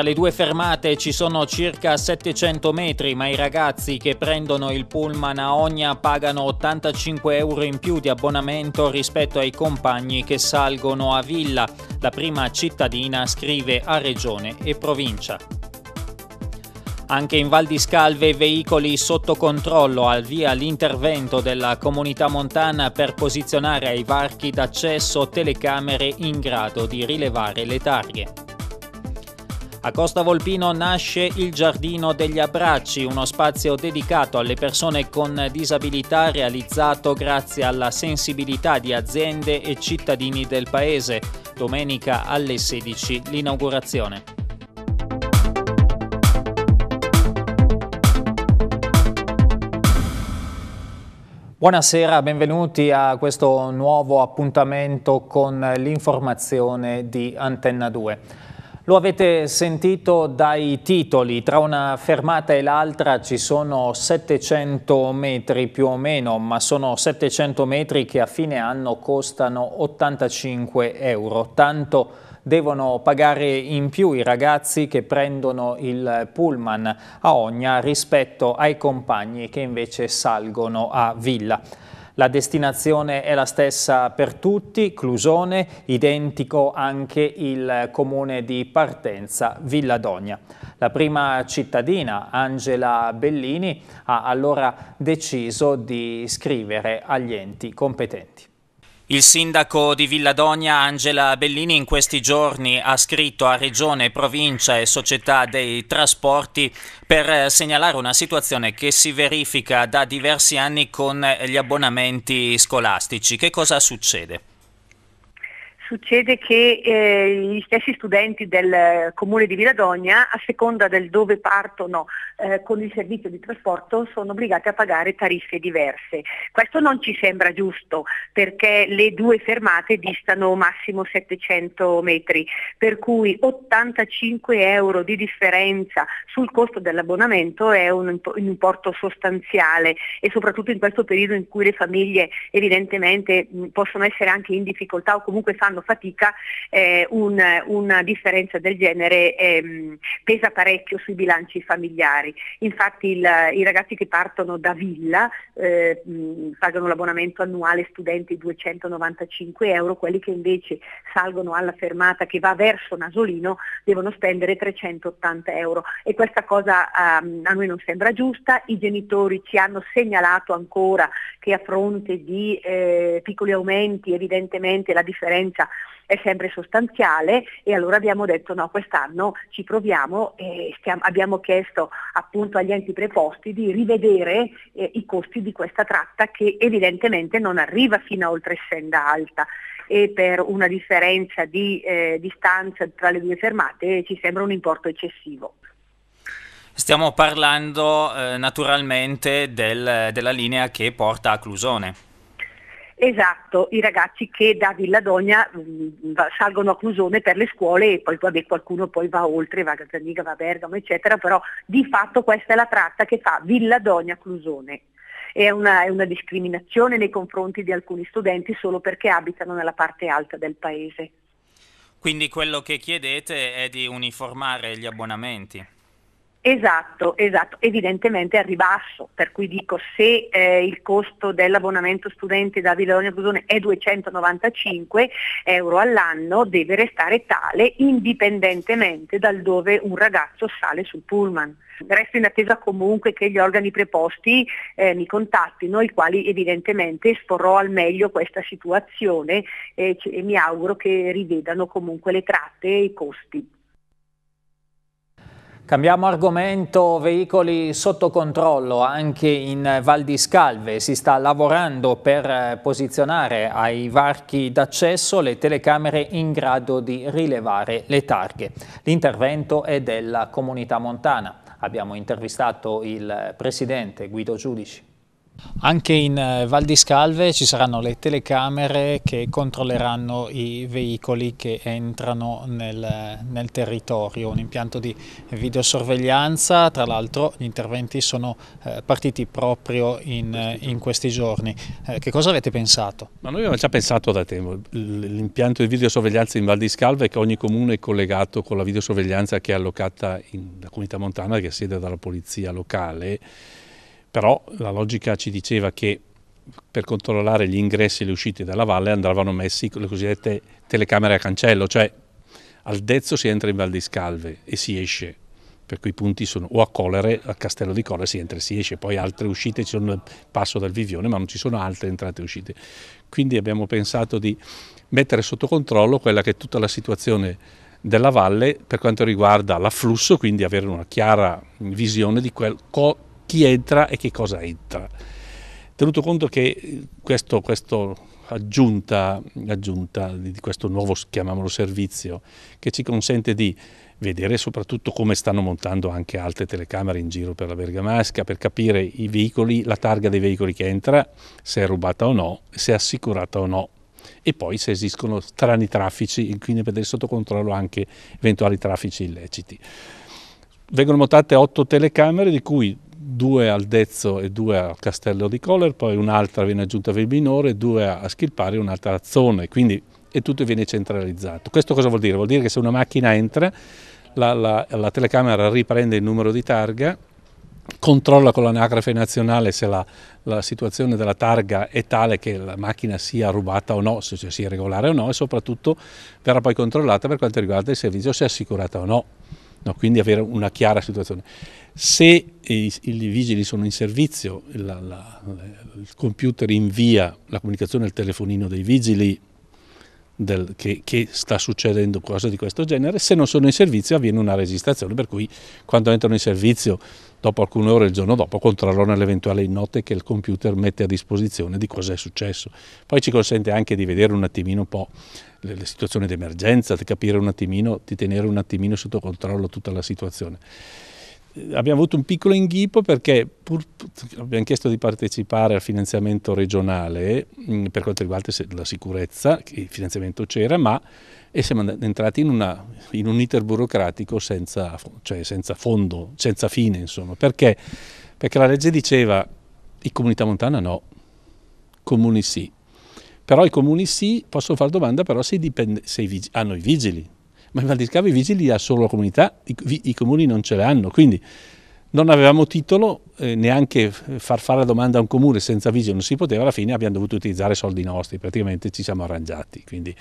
Tra le due fermate ci sono circa 700 metri, ma i ragazzi che prendono il pullman a Ogna pagano 85 euro in più di abbonamento rispetto ai compagni che salgono a Villa. La prima cittadina scrive a regione e provincia. Anche in Val di Scalve veicoli sotto controllo al via l'intervento della comunità montana per posizionare ai varchi d'accesso telecamere in grado di rilevare le targhe. A Costa Volpino nasce il Giardino degli Abbracci, uno spazio dedicato alle persone con disabilità realizzato grazie alla sensibilità di aziende e cittadini del paese. Domenica alle 16 l'inaugurazione. Buonasera, benvenuti a questo nuovo appuntamento con l'informazione di Antenna 2. Lo avete sentito dai titoli, tra una fermata e l'altra ci sono 700 metri più o meno, ma sono 700 metri che a fine anno costano 85 euro, tanto devono pagare in più i ragazzi che prendono il pullman a Ogna rispetto ai compagni che invece salgono a Villa. La destinazione è la stessa per tutti, Clusone, identico anche il comune di partenza, Villadogna. La prima cittadina, Angela Bellini, ha allora deciso di scrivere agli enti competenti. Il sindaco di Villadogna Angela Bellini in questi giorni ha scritto a Regione, Provincia e Società dei Trasporti per eh, segnalare una situazione che si verifica da diversi anni con gli abbonamenti scolastici. Che cosa succede? Succede che eh, gli stessi studenti del eh, comune di Viladogna, a seconda del dove partono eh, con il servizio di trasporto, sono obbligati a pagare tariffe diverse. Questo non ci sembra giusto perché le due fermate distano massimo 700 metri, per cui 85 euro di differenza sul costo dell'abbonamento è un, un importo sostanziale e soprattutto in questo periodo in cui le famiglie evidentemente mh, possono essere anche in difficoltà o comunque fanno fanno fatica, eh, un, una differenza del genere ehm, pesa parecchio sui bilanci familiari. Infatti il, i ragazzi che partono da villa eh, pagano l'abbonamento annuale studenti 295 euro, quelli che invece salgono alla fermata che va verso Nasolino devono spendere 380 euro e questa cosa ehm, a noi non sembra giusta, i genitori ci hanno segnalato ancora che a fronte di eh, piccoli aumenti evidentemente la differenza è sempre sostanziale e allora abbiamo detto no, quest'anno ci proviamo e stiamo, abbiamo chiesto appunto agli enti preposti di rivedere eh, i costi di questa tratta che evidentemente non arriva fino a oltre Senda Alta e per una differenza di eh, distanza tra le due fermate ci sembra un importo eccessivo. Stiamo parlando eh, naturalmente del, della linea che porta a Clusone. Esatto, i ragazzi che da Villadogna mm, salgono a Clusone per le scuole e poi vabbè, qualcuno poi va oltre, va a Gazzaniga, va a Bergamo, eccetera, però di fatto questa è la tratta che fa Villadogna-Clusone. È una, è una discriminazione nei confronti di alcuni studenti solo perché abitano nella parte alta del paese. Quindi quello che chiedete è di uniformare gli abbonamenti? Esatto, esatto, evidentemente a ribasso, per cui dico se eh, il costo dell'abbonamento studente da Villadonia Busone è 295 euro all'anno, deve restare tale indipendentemente dal dove un ragazzo sale sul pullman. Resto in attesa comunque che gli organi preposti eh, mi contattino, i quali evidentemente esporrò al meglio questa situazione e, eh, c- e mi auguro che rivedano comunque le tratte e i costi. Cambiamo argomento, veicoli sotto controllo anche in Val di Scalve. Si sta lavorando per posizionare ai varchi d'accesso le telecamere in grado di rilevare le targhe. L'intervento è della comunità montana. Abbiamo intervistato il presidente Guido Giudici. Anche in eh, Val di Scalve ci saranno le telecamere che controlleranno i veicoli che entrano nel, nel territorio, un impianto di videosorveglianza, tra l'altro gli interventi sono eh, partiti proprio in, in questi giorni. Eh, che cosa avete pensato? Ma noi abbiamo già pensato da tempo, l'impianto di videosorveglianza in Val di Scalve è che ogni comune è collegato con la videosorveglianza che è allocata in, in comunità montana che siede dalla polizia locale però la logica ci diceva che per controllare gli ingressi e le uscite dalla valle andavano messi le cosiddette telecamere a cancello, cioè al Dezzo si entra in Val di Scalve e si esce, per cui i punti sono o a Colere, al Castello di Colere si entra e si esce, poi altre uscite ci sono nel passo dal Vivione, ma non ci sono altre entrate e uscite. Quindi abbiamo pensato di mettere sotto controllo quella che è tutta la situazione della valle per quanto riguarda l'afflusso, quindi avere una chiara visione di quel co chi entra e che cosa entra. Tenuto conto che eh, questa aggiunta, aggiunta di questo nuovo, chiamiamolo servizio, che ci consente di vedere soprattutto come stanno montando anche altre telecamere in giro per la Bergamasca per capire i veicoli, la targa dei veicoli che entra, se è rubata o no, se è assicurata o no e poi se esistono strani traffici, quindi vedere sotto controllo anche eventuali traffici illeciti. Vengono montate otto telecamere di cui due al Dezzo e due a Castello di Coller, poi un'altra viene aggiunta a Vibinore, due a Schilpari e un'altra a Zone, quindi e tutto viene centralizzato. Questo cosa vuol dire? Vuol dire che se una macchina entra, la, la, la telecamera riprende il numero di targa, controlla con l'anagrafe nazionale se la, la, situazione della targa è tale che la macchina sia rubata o no, se cioè sia regolare o no e soprattutto verrà poi controllata per quanto riguarda il servizio se è assicurata o no no, quindi avere una chiara situazione. Se i, i vigili sono in servizio, la, la, il computer invia la comunicazione al telefonino dei vigili del, che, che, sta succedendo qualcosa di questo genere, se non sono in servizio avviene una registrazione, per cui quando entrano in servizio dopo alcune ore il giorno dopo controllano l'eventuale eventuali note che il computer mette a disposizione di cosa è successo. Poi ci consente anche di vedere un attimino un po' le, le situazioni d'emergenza, di capire un attimino, di tenere un attimino sotto controllo tutta la situazione eh, abbiamo avuto un piccolo inghippo perché pur, abbiamo chiesto di partecipare al finanziamento regionale mm, per quanto riguarda la sicurezza, il finanziamento c'era, ma siamo entrati in, una, in, un iter burocratico senza, cioè senza fondo, senza fine, insomma. Perché? Perché la legge diceva i comunità montana no, comuni sì, però i comuni sì, possono fare domanda però se, dipende, se i hanno i vigili. Ma in Val di Scavo i vigili ha solo la comunità, i, i comuni non ce l'hanno. Quindi non avevamo titolo, eh, neanche far fare la domanda a un comune senza vigili non si poteva, alla fine abbiamo dovuto utilizzare soldi nostri, praticamente ci siamo arrangiati, quindi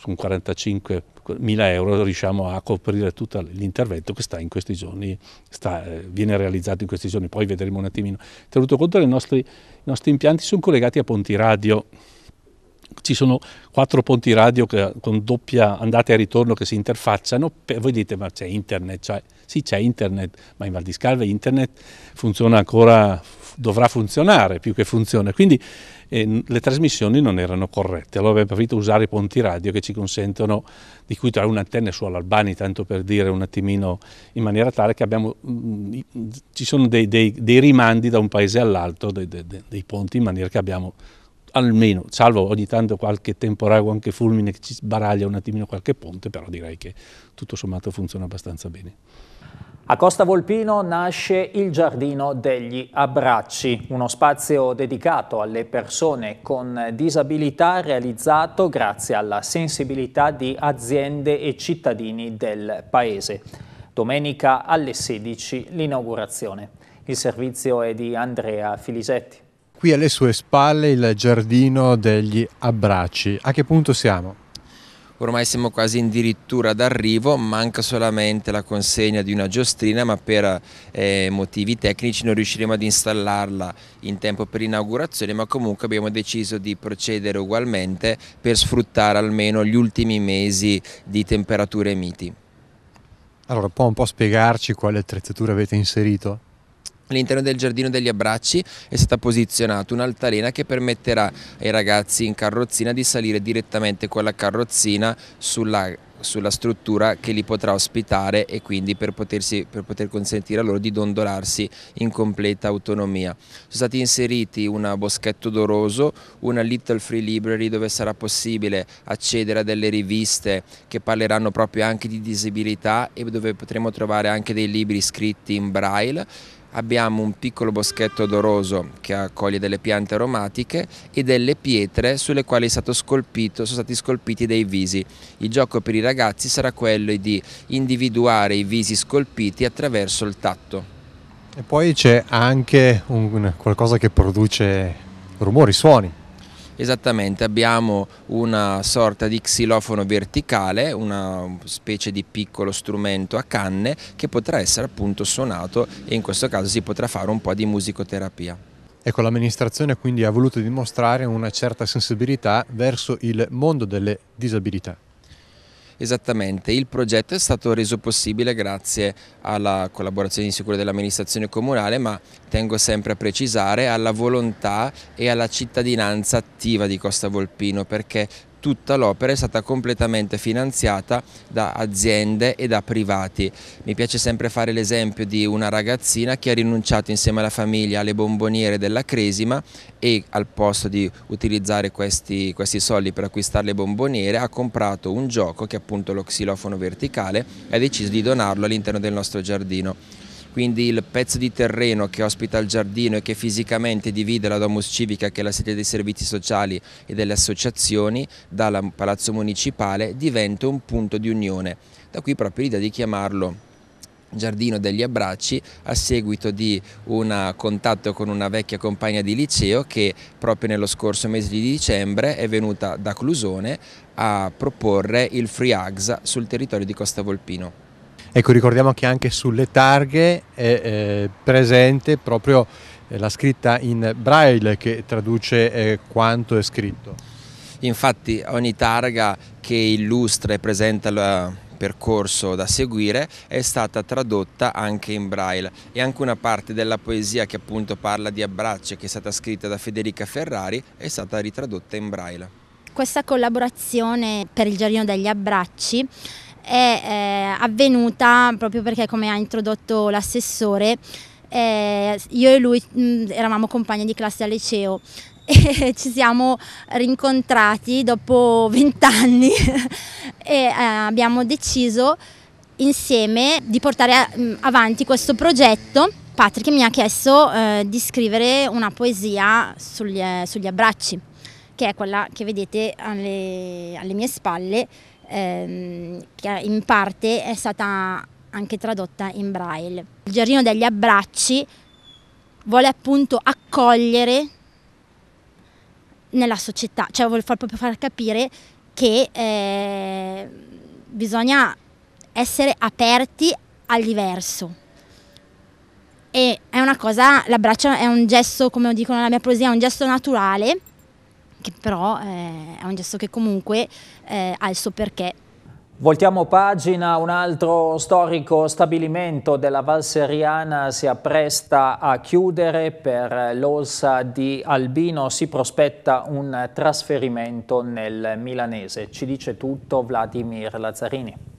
con 45 mila euro riusciamo a coprire tutto l'intervento che sta in questi giorni, sta, eh, viene realizzato in questi giorni, poi vedremo un attimino. Tenuto conto che i nostri, impianti sono collegati a ponti radio, ci sono quattro ponti radio che, con doppia andata e ritorno che si interfacciano, per, voi dite ma c'è internet, cioè, sì c'è internet, ma in Val di Scalva internet funziona ancora, dovrà funzionare più che funziona, quindi eh, le trasmissioni non erano corrette, allora abbiamo preferito usare i ponti radio che ci consentono, di cui tra un'antenna su all'Albani, tanto per dire un attimino, in maniera tale che abbiamo, mh, mm, ci sono dei, dei, dei, rimandi da un paese all'altro, dei, dei ponti, in maniera che abbiamo almeno, salvo ogni tanto qualche temporale o anche fulmine che ci sbaraglia un attimino qualche ponte, però direi che tutto sommato funziona abbastanza bene. A Costa Volpino nasce il Giardino degli Abbracci, uno spazio dedicato alle persone con disabilità realizzato grazie alla sensibilità di aziende e cittadini del paese. Domenica alle 16 l'inaugurazione. Il servizio è di Andrea Filisetti qui alle sue spalle il giardino degli abbracci. A che punto siamo? Ormai siamo quasi addirittura d'arrivo, manca solamente la consegna di una giostrina, ma per eh, motivi tecnici non riusciremo ad installarla in tempo per l'inaugurazione, ma comunque abbiamo deciso di procedere ugualmente per sfruttare almeno gli ultimi mesi di temperature miti. Allora, può un po' spiegarci quale attrezzatura avete inserito? All'interno del Giardino degli Abbracci è stata posizionata un'altalena che permetterà ai ragazzi in carrozzina di salire direttamente con la carrozzina sulla, sulla struttura che li potrà ospitare e quindi per, potersi, per, poter consentire a loro di dondolarsi in completa autonomia. Sono stati inseriti un boschetto doroso, una Little Free Library dove sarà possibile accedere a delle riviste che parleranno proprio anche di disabilità e dove potremo trovare anche dei libri scritti in braille abbiamo un piccolo boschetto odoroso che accoglie delle piante aromatiche e delle pietre sulle quali scolpito, sono stati scolpiti dei visi. Il gioco per i ragazzi sarà quello di individuare i visi scolpiti attraverso il tatto. E poi c'è anche un, qualcosa che produce rumori, suoni. Esattamente, abbiamo una sorta di xilofono verticale, una specie di piccolo strumento a canne che potrà essere appunto suonato e in questo caso si potrà fare un po' di musicoterapia. Ecco, l'amministrazione quindi ha voluto dimostrare una certa sensibilità verso il mondo delle disabilità. Esattamente, il progetto è stato reso possibile grazie alla collaborazione di sicuro dell'amministrazione comunale ma tengo sempre a precisare alla volontà e alla cittadinanza attiva di Costa Volpino perché tutta l'opera è stata completamente finanziata da aziende e da privati. Mi piace sempre fare l'esempio di una ragazzina che ha rinunciato insieme alla famiglia alle bomboniere della Cresima e al posto di utilizzare questi, questi soldi per acquistare le bomboniere ha comprato un gioco che è appunto lo xilofono verticale e ha deciso di donarlo all'interno del nostro giardino quindi il pezzo di terreno che ospita il giardino e che fisicamente divide la Domus Civica che è la sede dei servizi sociali e delle associazioni dal Palazzo Municipale diventa un punto di unione, da qui proprio l'idea di chiamarlo Giardino degli Abbracci a seguito di un contatto con una vecchia compagna di liceo che proprio nello scorso mese di dicembre è venuta da Clusone a proporre il Free Hugs sul territorio di Costa Volpino. Ecco, ricordiamo che anche sulle targhe è eh, presente proprio eh, la scritta in braille che traduce eh, quanto è scritto. Infatti ogni targa che illustra e presenta il eh, percorso da seguire è stata tradotta anche in braille e anche una parte della poesia che appunto parla di abbraccio che è stata scritta da Federica Ferrari è stata ritradotta in braille. Questa collaborazione per il Giardino degli Abbracci è eh, avvenuta proprio perché, come ha introdotto l'assessore, eh, io e lui mh, mm, eravamo compagni di classe al liceo e ci siamo rincontrati dopo vent'anni e eh, abbiamo deciso insieme di portare a, mh, mm, avanti questo progetto. Patrick mi ha chiesto eh, di scrivere una poesia sugli, eh, sugli, abbracci, che è quella che vedete alle, alle mie spalle, ehm, che in parte è stata anche tradotta in braille. Il giardino degli abbracci vuole appunto accogliere nella società, cioè vuole far proprio far capire che eh, bisogna essere aperti al diverso. E è una cosa, l'abbraccio è un gesto, come dicono nella mia poesia, è un gesto naturale che però eh, è un gesto che comunque eh, ha il suo perché. Voltiamo pagina, un altro storico stabilimento della Val Seriana si appresta a chiudere per l'Olsa di Albino, si prospetta un trasferimento nel Milanese. Ci dice tutto Vladimir Lazzarini.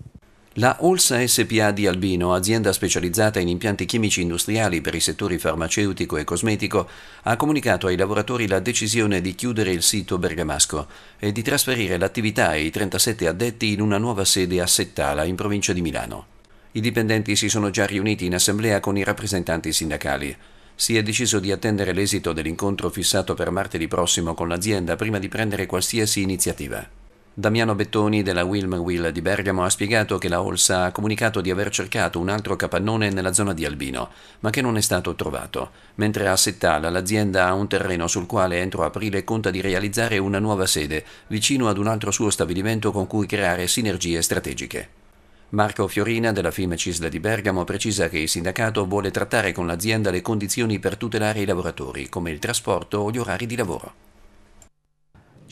La Olsa SPA di Albino, azienda specializzata in impianti chimici industriali per i settori farmaceutico e cosmetico, ha comunicato ai lavoratori la decisione di chiudere il sito bergamasco e di trasferire l'attività e i 37 addetti in una nuova sede a Settala, in provincia di Milano. I dipendenti si sono già riuniti in assemblea con i rappresentanti sindacali. Si è deciso di attendere l'esito dell'incontro fissato per martedì prossimo con l'azienda prima di prendere qualsiasi iniziativa. Damiano Bettoni della Wilm Will di Bergamo ha spiegato che la Olsa ha comunicato di aver cercato un altro capannone nella zona di Albino, ma che non è stato trovato, mentre a Settala l'azienda ha un terreno sul quale entro aprile conta di realizzare una nuova sede, vicino ad un altro suo stabilimento con cui creare sinergie strategiche. Marco Fiorina della FIM Cisla di Bergamo precisa che il sindacato vuole trattare con l'azienda le condizioni per tutelare i lavoratori, come il trasporto o gli orari di lavoro.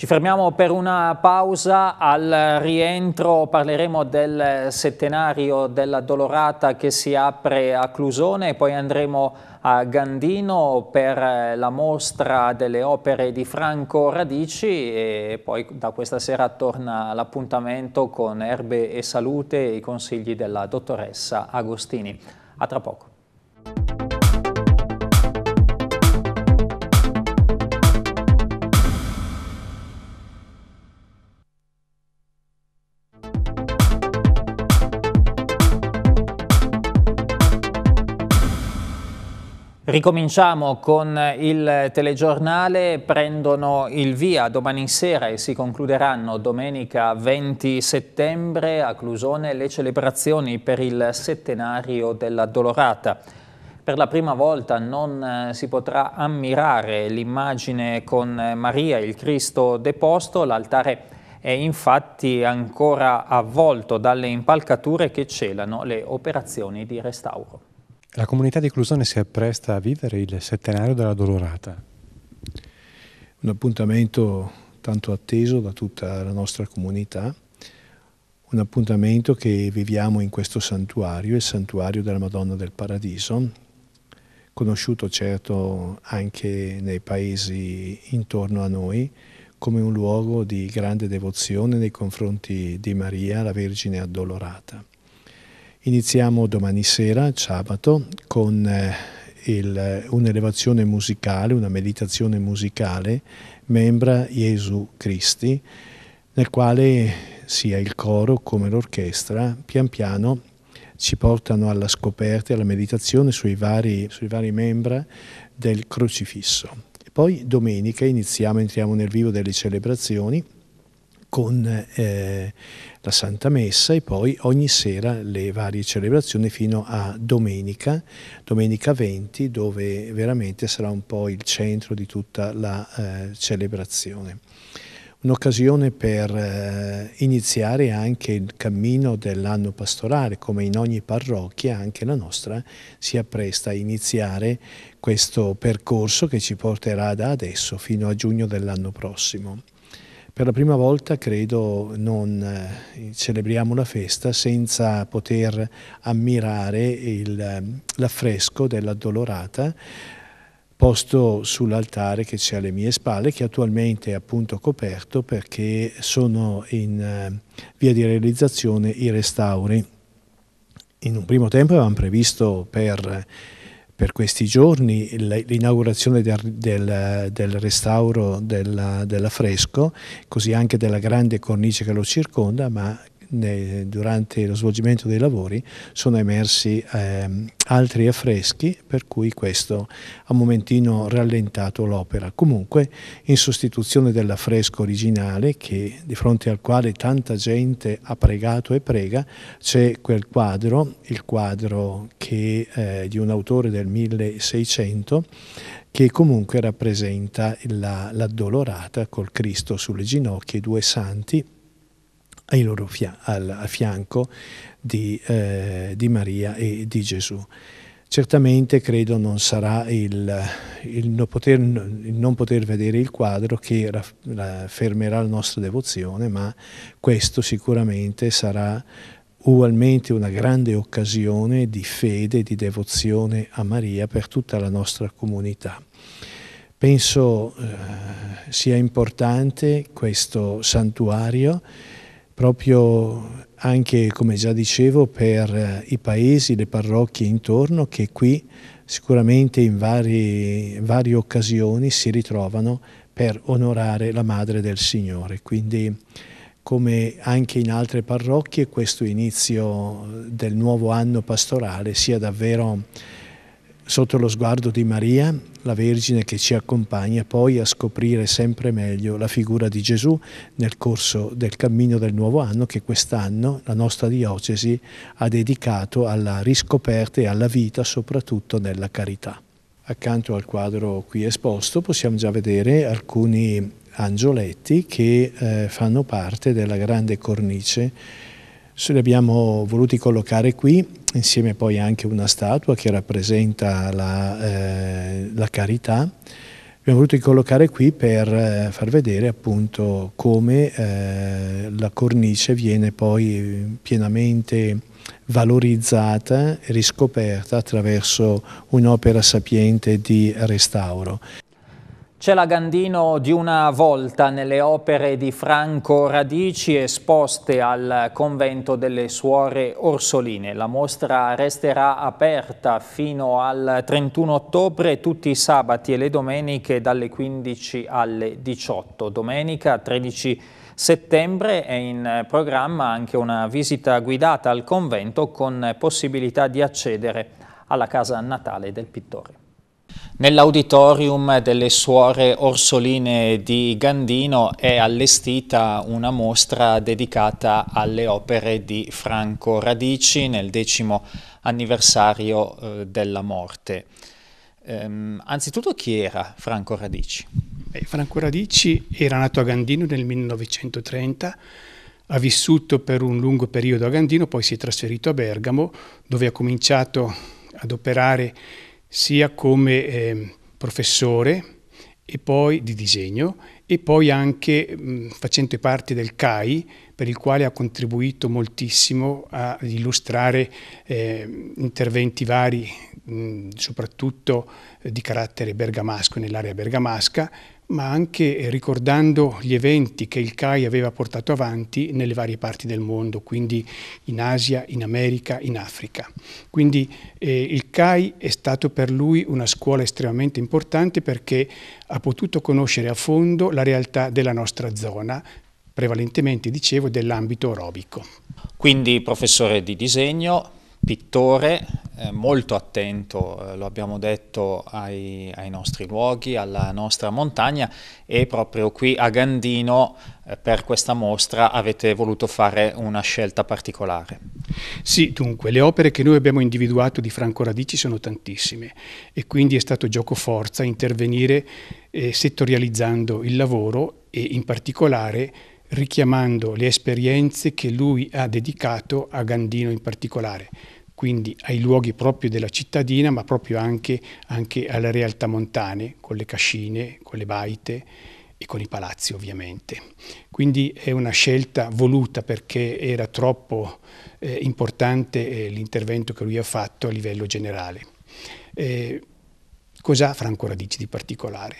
Ci fermiamo per una pausa, al rientro parleremo del settenario della Dolorata che si apre a Clusone poi andremo a Gandino per la mostra delle opere di Franco Radici e poi da questa sera torna l'appuntamento con Erbe e Salute e i consigli della dottoressa Agostini. A tra poco. Ricominciamo con il telegiornale, prendono il via domani sera e si concluderanno domenica 20 settembre a Clusone le celebrazioni per il settenario della Dolorata. Per la prima volta non eh, si potrà ammirare l'immagine con Maria, il Cristo deposto, l'altare è infatti ancora avvolto dalle impalcature che celano le operazioni di restauro. La comunità di Clusone si appresta a vivere il settenario della Dolorata. Un appuntamento tanto atteso da tutta la nostra comunità, un appuntamento che viviamo in questo santuario, il santuario della Madonna del Paradiso, conosciuto certo anche nei paesi intorno a noi come un luogo di grande devozione nei confronti di Maria, la Vergine addolorata. Iniziamo domani sera, sabato, con eh, un'elevazione musicale, una meditazione musicale, membra Gesù Cristi, nel quale sia il coro come l'orchestra pian piano ci portano alla scoperta e alla meditazione sui vari, sui vari membra del crocifisso. Poi domenica iniziamo, entriamo nel vivo delle celebrazioni con eh, la Santa Messa e poi ogni sera le varie celebrazioni fino a domenica, domenica 20, dove veramente sarà un po' il centro di tutta la eh, celebrazione. Un'occasione per eh, iniziare anche il cammino dell'anno pastorale, come in ogni parrocchia anche la nostra si appresta a iniziare questo percorso che ci porterà da adesso fino a giugno dell'anno prossimo. Per la prima volta credo non eh, celebriamo la festa senza poter ammirare ehm, l'affresco dell'addolorata posto sull'altare che c'è alle mie spalle, che attualmente è appunto coperto perché sono in eh, via di realizzazione i restauri. In un primo tempo avevamo previsto per per questi giorni l'inaugurazione del, del, restauro della, della così anche della grande cornice che lo circonda, ma nei, durante lo svolgimento dei lavori sono emersi eh, altri affreschi per cui questo ha un momentino rallentato l'opera. Comunque in sostituzione dell'affresco originale che, di fronte al quale tanta gente ha pregato e prega c'è quel quadro, il quadro che, eh, di un autore del 1600 che comunque rappresenta la, l'addolorata col Cristo sulle ginocchia, e due santi fia al, a fianco di, eh, di, Maria e di Gesù. Certamente credo non sarà il, il, non, poter, il non poter vedere il quadro che fermerà la nostra devozione, ma questo sicuramente sarà ugualmente una grande occasione di fede di devozione a Maria per tutta la nostra comunità. Penso eh, sia importante questo santuario proprio anche, come già dicevo, per eh, i paesi, le parrocchie intorno che qui sicuramente in vari, varie occasioni si ritrovano per onorare la Madre del Signore. Quindi come anche in altre parrocchie questo inizio del nuovo anno pastorale sia davvero sotto lo sguardo di Maria, la Vergine che ci accompagna poi a scoprire sempre meglio la figura di Gesù nel corso del cammino del nuovo anno che quest'anno la nostra diocesi ha dedicato alla riscoperta e alla vita soprattutto nella carità. Accanto al quadro qui esposto possiamo già vedere alcuni angioletti che eh, fanno parte della grande cornice. Se li abbiamo voluti collocare qui insieme poi anche una statua che rappresenta la, eh, la carità. Abbiamo voluto collocare qui per eh, far vedere appunto come eh, la cornice viene poi pienamente valorizzata, e riscoperta attraverso un'opera sapiente di restauro. C'è la Gandino di una volta nelle opere di Franco Radici esposte al convento delle Suore Orsoline. La mostra resterà aperta fino al 31 ottobre tutti i sabati e le domeniche dalle 15 alle 18. Domenica 13 settembre è in programma anche una visita guidata al convento con possibilità di accedere alla casa natale del pittore. Nell'auditorium delle suore orsoline di Gandino è allestita una mostra dedicata alle opere di Franco Radici nel decimo anniversario eh, della morte. Ehm, anzitutto chi era Franco Radici? Beh, Franco Radici era nato a Gandino nel 1930 ha vissuto per un lungo periodo a Gandino, poi si è trasferito a Bergamo, dove ha cominciato ad operare sia come eh, professore e poi di disegno e poi anche mh, facendo parte del CAI per il quale ha contribuito moltissimo ad illustrare eh, interventi vari mh, soprattutto eh, di carattere bergamasco nell'area bergamasca ma anche ricordando gli eventi che il CAI aveva portato avanti nelle varie parti del mondo, quindi in Asia, in America, in Africa. Quindi eh, il CAI è stato per lui una scuola estremamente importante perché ha potuto conoscere a fondo la realtà della nostra zona, prevalentemente, dicevo, dell'ambito aerobico. Quindi professore di disegno, pittore eh, molto attento, eh, lo abbiamo detto, ai, ai, nostri luoghi, alla nostra montagna e proprio qui a Gandino eh, per questa mostra avete voluto fare una scelta particolare. Sì, dunque, le opere che noi abbiamo individuato di Franco Radici sono tantissime e quindi è stato gioco forza intervenire settorializzando il lavoro e in particolare richiamando le esperienze che lui ha dedicato a Gandino in particolare, quindi ai luoghi proprio della cittadina, ma proprio anche, anche alle realtà montane, con le cascine, con le baite e con i palazzi ovviamente. Quindi è una scelta voluta perché era troppo eh, importante eh, l'intervento che lui ha fatto a livello generale. Eh, cos'ha Franco Radici di particolare?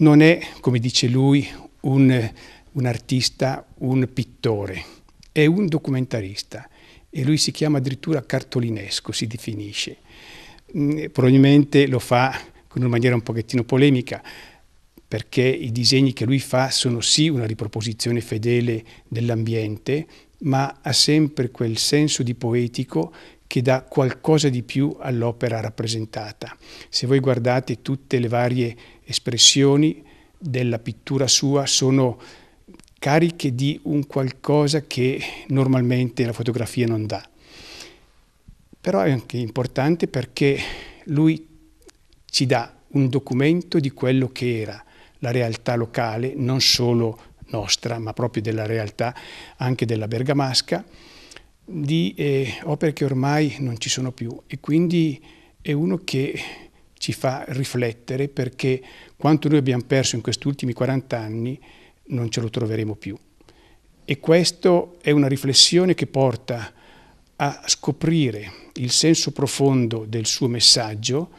Non è, come dice lui, un un artista, un pittore, è un documentarista e lui si chiama addirittura cartolinesco, si definisce. Mm, probabilmente lo fa con una maniera un pochettino polemica, perché i disegni che lui fa sono sì una riproposizione fedele dell'ambiente, ma ha sempre quel senso di poetico che dà qualcosa di più all'opera rappresentata. Se voi guardate tutte le varie espressioni della pittura sua sono cariche di un qualcosa che normalmente la fotografia non dà. Però è anche importante perché lui ci dà un documento di quello che era la realtà locale, non solo nostra, ma proprio della realtà anche della bergamasca, di eh, opere che ormai non ci sono più e quindi è uno che ci fa riflettere perché quanto noi abbiamo perso in questi ultimi 40 anni non ce lo troveremo più. E questa è una riflessione che porta a scoprire il senso profondo del suo messaggio,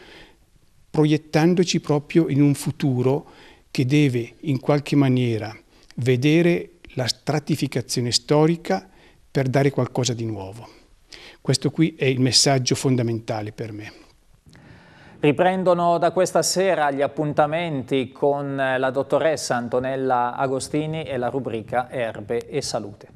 proiettandoci proprio in un futuro che deve in qualche maniera vedere la stratificazione storica per dare qualcosa di nuovo. Questo qui è il messaggio fondamentale per me. Riprendono da questa sera gli appuntamenti con la dottoressa Antonella Agostini e la rubrica Erbe e Salute.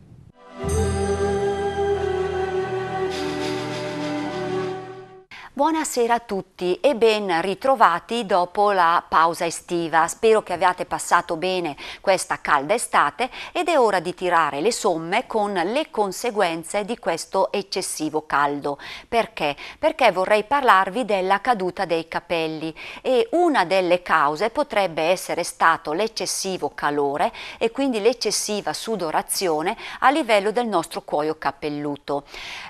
Buonasera a tutti e ben ritrovati dopo la pausa estiva. Spero che abbiate passato bene questa calda estate ed è ora di tirare le somme con le conseguenze di questo eccessivo caldo. Perché? Perché vorrei parlarvi della caduta dei capelli e una delle cause potrebbe essere stato l'eccessivo calore e quindi l'eccessiva sudorazione a livello del nostro cuoio capelluto.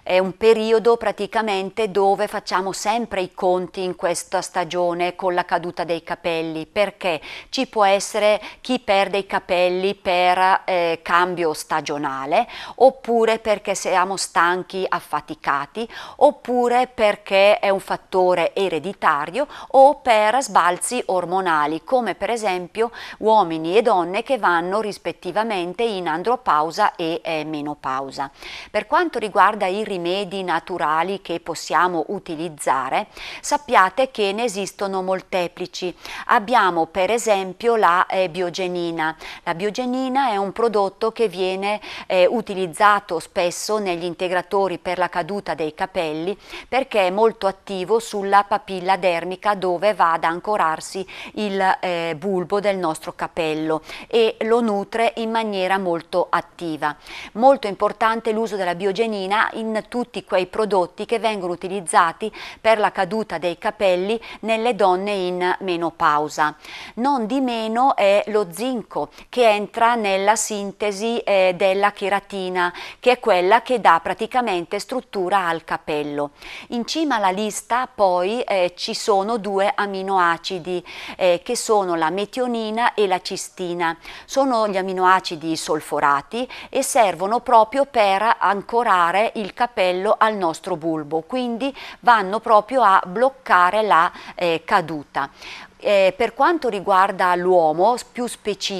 È un periodo praticamente dove facciamo sempre i conti in questa stagione con la caduta dei capelli, perché ci può essere chi perde i capelli per eh, cambio stagionale, oppure perché siamo stanchi, affaticati, oppure perché è un fattore ereditario o per sbalzi ormonali, come per esempio uomini e donne che vanno rispettivamente in andropausa e eh, menopausa. Per quanto riguarda i rimedi naturali che possiamo utilizzare, analizzare, sappiate che ne esistono molteplici. Abbiamo per esempio la eh, biogenina. La biogenina è un prodotto che viene eh, utilizzato spesso negli integratori per la caduta dei capelli perché è molto attivo sulla papilla dermica dove va ad ancorarsi il eh, bulbo del nostro capello e lo nutre in maniera molto attiva. Molto importante l'uso della biogenina in tutti quei prodotti che vengono utilizzati per la caduta dei capelli nelle donne in menopausa. Non di meno è lo zinco che entra nella sintesi eh, della cheratina, che è quella che dà praticamente struttura al capello. In cima alla lista poi eh, ci sono due aminoacidi eh, che sono la metionina e la cistina. Sono gli aminoacidi solforati e servono proprio per ancorare il capello al nostro bulbo, quindi vanno proprio a bloccare la eh, caduta. Eh, per quanto riguarda l'uomo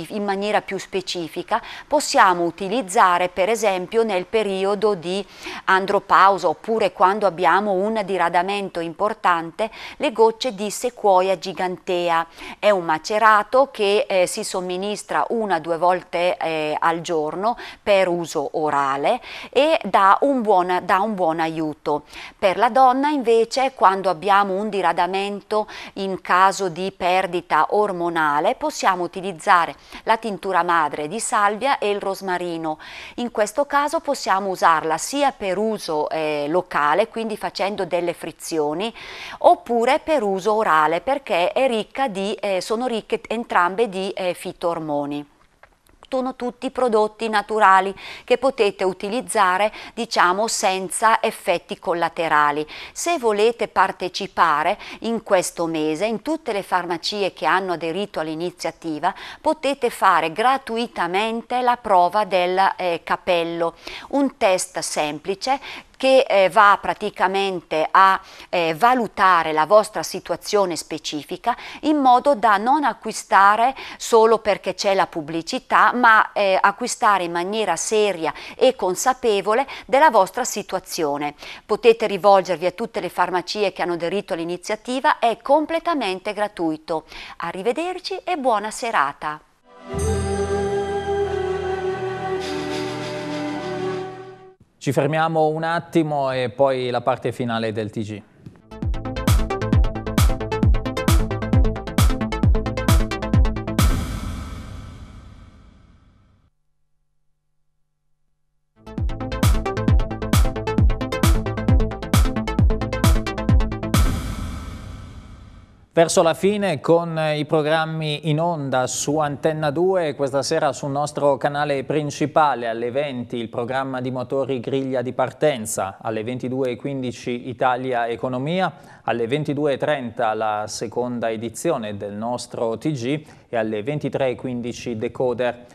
in maniera più specifica possiamo utilizzare per esempio nel periodo di andropausa oppure quando abbiamo un diradamento importante le gocce di sequoia gigantea. È un macerato che eh, si somministra una o due volte eh, al giorno per uso orale e dà un, buon, dà un buon aiuto. Per la donna invece quando abbiamo un diradamento in caso di perdita ormonale possiamo utilizzare la tintura madre di salvia e il rosmarino. In questo caso possiamo usarla sia per uso eh, locale, quindi facendo delle frizioni, oppure per uso orale perché ricca di, eh, sono ricche entrambe di eh, fitoormoni sono tutti prodotti naturali che potete utilizzare diciamo senza effetti collaterali. Se volete partecipare in questo mese in tutte le farmacie che hanno aderito all'iniziativa potete fare gratuitamente la prova del eh, capello, un test semplice che eh, va praticamente a eh, valutare la vostra situazione specifica in modo da non acquistare solo perché c'è la pubblicità, ma eh, acquistare in maniera seria e consapevole della vostra situazione. Potete rivolgervi a tutte le farmacie che hanno aderito all'iniziativa, è completamente gratuito. Arrivederci e buona serata. Ci fermiamo un attimo e poi la parte finale del TG. Verso la fine con i programmi in onda su Antenna 2 questa sera sul nostro canale principale alle 20 il programma di motori griglia di partenza, alle 22.15 Italia Economia, alle 22.30 la seconda edizione del nostro TG e alle 23.15 Decoder.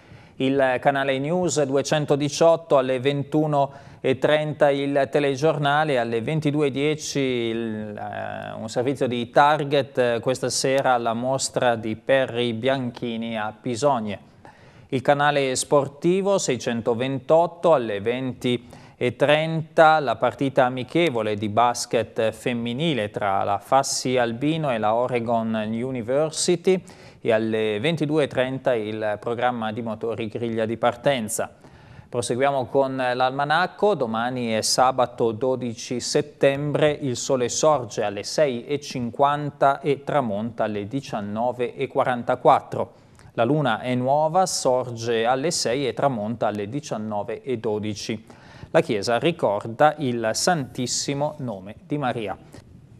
Il canale News 218 alle 21.00 21.30 il telegiornale, alle 22.10 eh, un servizio di Target, questa sera la mostra di Perry Bianchini a Pisogne. Il canale sportivo 628 alle 20.30 la partita amichevole di basket femminile tra la Fassi Albino e la Oregon University e alle 22.30 il programma di motori griglia di partenza. Proseguiamo con l'almanacco, domani è sabato 12 settembre, il sole sorge alle 6.50 e tramonta alle 19.44. La luna è nuova, sorge alle 6 e tramonta alle 19.12. La chiesa ricorda il santissimo nome di Maria.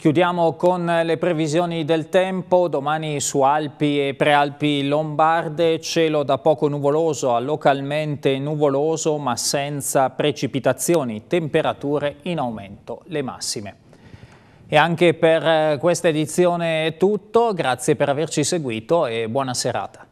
Chiudiamo con le previsioni del tempo, domani su Alpi e Prealpi Lombarde, cielo da poco nuvoloso a localmente nuvoloso ma senza precipitazioni, temperature in aumento, le massime. E anche per eh, questa edizione è tutto, grazie per averci seguito e buona serata.